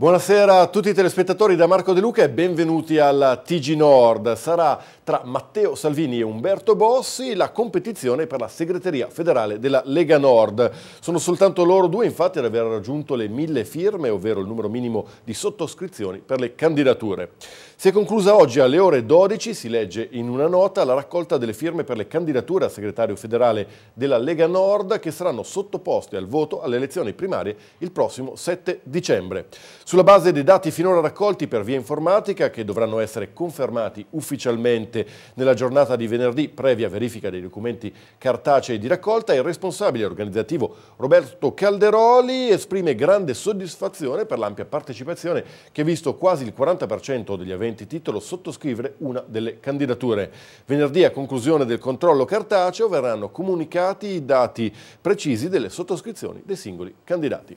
Buonasera a tutti i telespettatori da Marco De Luca e benvenuti al TG Nord. Sarà tra Matteo Salvini e Umberto Bossi la competizione per la segreteria federale della Lega Nord. Sono soltanto loro due infatti ad aver raggiunto le mille firme, ovvero il numero minimo di sottoscrizioni per le candidature. Si è conclusa oggi alle ore 12, si legge in una nota, la raccolta delle firme per le candidature a segretario federale della Lega Nord che saranno sottoposte al voto alle elezioni primarie il prossimo 7 dicembre. Sulla base dei dati finora raccolti per via informatica che dovranno essere confermati ufficialmente nella giornata di venerdì previa verifica dei documenti cartacei di raccolta, il responsabile organizzativo Roberto Calderoli esprime grande soddisfazione per l'ampia partecipazione che ha visto quasi il 40% degli eventi aventi titolo sottoscrivere una delle candidature. Venerdì a conclusione del controllo cartaceo verranno comunicati i dati precisi delle sottoscrizioni dei singoli candidati.